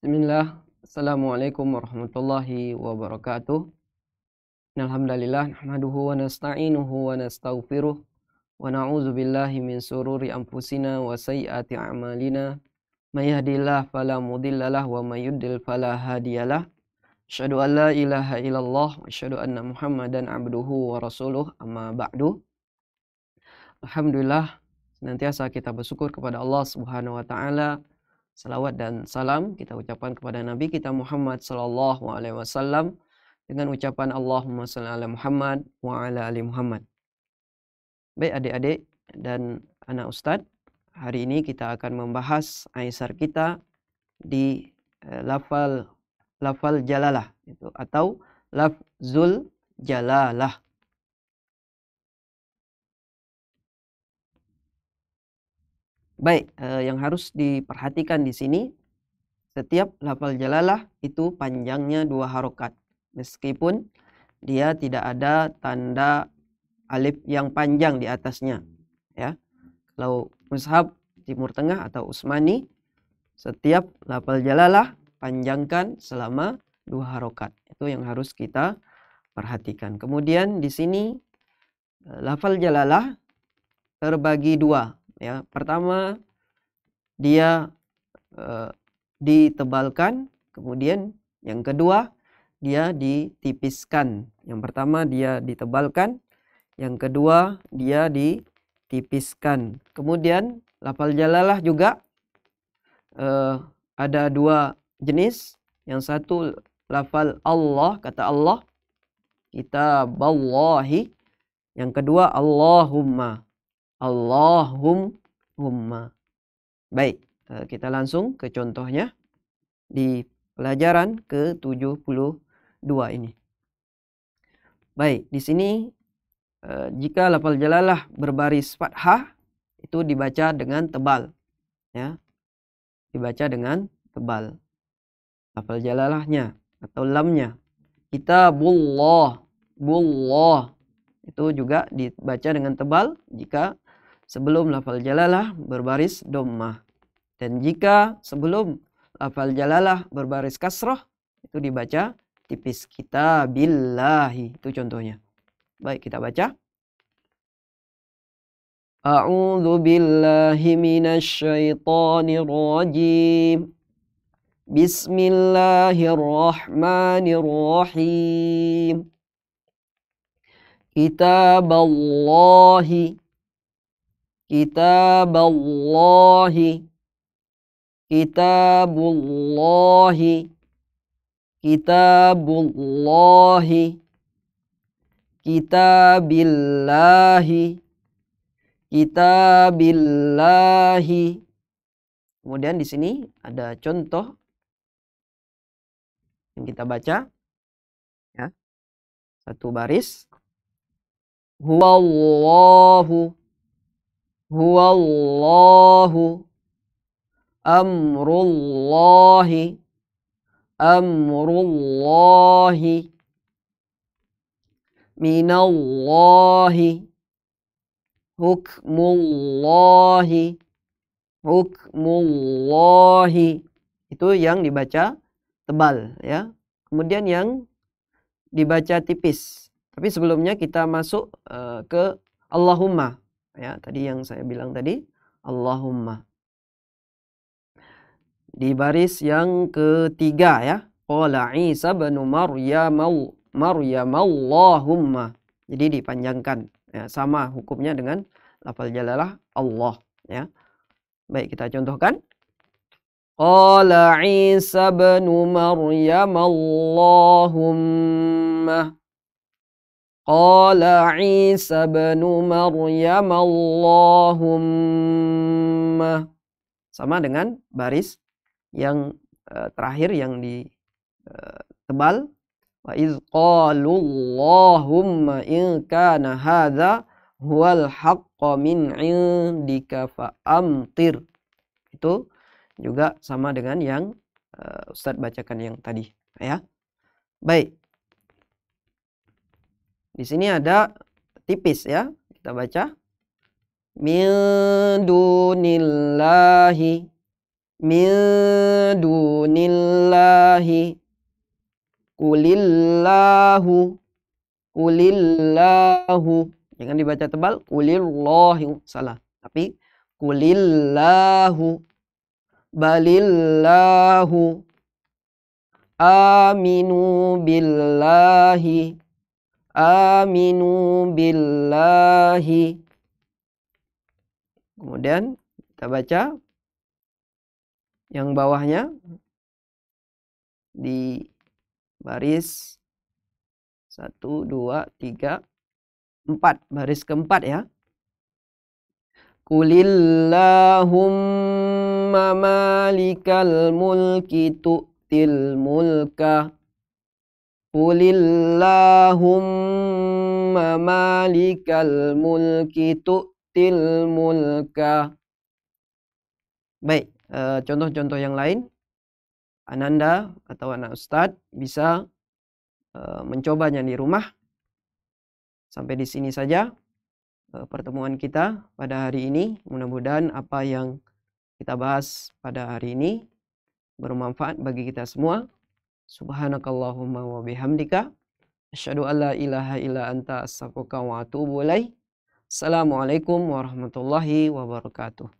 Bismillah. Assalamualaikum warahmatullahi wabarakatuh. Alhamdulillah nahmaduhu wa nasta'inuhu wa nastaghfiruh wa na'udzu billahi min sururi anfusina wa sayyiati a'malina. May yahdihillahu fala mudhillalah wa may yudlil fala hadiyalah. Asyhadu an la ilaha illallah wa asyhadu anna Muhammadan abduhu wa rasuluh amma ba'du. Alhamdulillah senantiasa kita bersyukur kepada Allah Subhanahu wa taala Salawat dan salam kita ucapkan kepada Nabi kita Muhammad sallallahu alaihi wasallam dengan ucapan Allahumma salli ala Muhammad wa ala ali Muhammad. Baik adik-adik dan anak ustaz, hari ini kita akan membahas Aisar kita di eh, lafal lafal jalalah itu atau lafzul jalalah Baik, eh, yang harus diperhatikan di sini setiap lafal jalalah itu panjangnya dua harokat meskipun dia tidak ada tanda alif yang panjang di atasnya ya. Kalau mushab Timur Tengah atau usmani, setiap lafal jalalah panjangkan selama dua harokat. Itu yang harus kita perhatikan. Kemudian di sini eh, lafal jalalah terbagi dua ya pertama dia e, ditebalkan kemudian yang kedua dia ditipiskan yang pertama dia ditebalkan yang kedua dia ditipiskan kemudian lafal jalalah juga e, ada dua jenis yang satu lafal Allah kata Allah kita ballahi yang kedua Allahumma Allahumma. Baik, eh, kita langsung ke contohnya di pelajaran ke-72 ini. Baik, di sini eh, jika lafal jalalah berbaris fathah itu dibaca dengan tebal ya. Dibaca dengan tebal. Lafal jalalahnya atau lamnya. kita bullah, bullah itu juga dibaca dengan tebal jika sebelum lafal jalalah berbaris dommah. Dan jika sebelum lafal jalalah berbaris kasroh, itu dibaca tipis kita billahi. Itu contohnya. Baik, kita baca. a'udhu billahi minasyaitanirrojim. rajim. Bismillahirrahmanirrahim. Kitab Allahi kitaballahi kita kitabullahi kita kitabillahi kemudian di sini ada contoh yang kita baca ya satu baris huwallahu من الله حكم الله حكم الله itu yang dibaca tebal ya kemudian yang dibaca tipis tapi sebelumnya kita masuk uh, ke Allahumma Ya, tadi yang saya bilang tadi, Allahumma. Di baris yang ketiga ya, Qala Isa bin Maryam Maryam Allahumma. Jadi dipanjangkan. Ya, sama hukumnya dengan lafal jalalah Allah ya. Baik, kita contohkan. Qala Isa bin Maryam Allahumma قال عيسى بن مريم اللهم sama dengan baris yang uh, terakhir yang di uh, tebal wa iz qalu Allahumma in kana hadza huwal haqqo min indika fa amtir itu juga sama dengan yang uh, Ustadz bacakan yang tadi ya baik di sini ada tipis ya. Kita baca. Min dunillahi. Min dunillahi. Kulillahu. Kulillahu. Jangan dibaca tebal. Kulillahu. Salah. Tapi kulillahu. Balillahu. Aminu billahi aminu billahi kemudian kita baca yang bawahnya di baris satu dua tiga empat baris keempat ya Kulillahumma malikal mulki tu'til mulka Qulillahumma malikal mulki tu'til mulka. Baik, eh, contoh-contoh yang lain. Ananda atau anak ustadz bisa eh, mencobanya di rumah. Sampai di sini saja eh, pertemuan kita pada hari ini. Mudah-mudahan apa yang kita bahas pada hari ini bermanfaat bagi kita semua. Subhanakallahumma wa bihamdika. Asyadu an la ilaha illa anta astaghfiruka wa atubu ilaih. Assalamualaikum warahmatullahi wabarakatuh.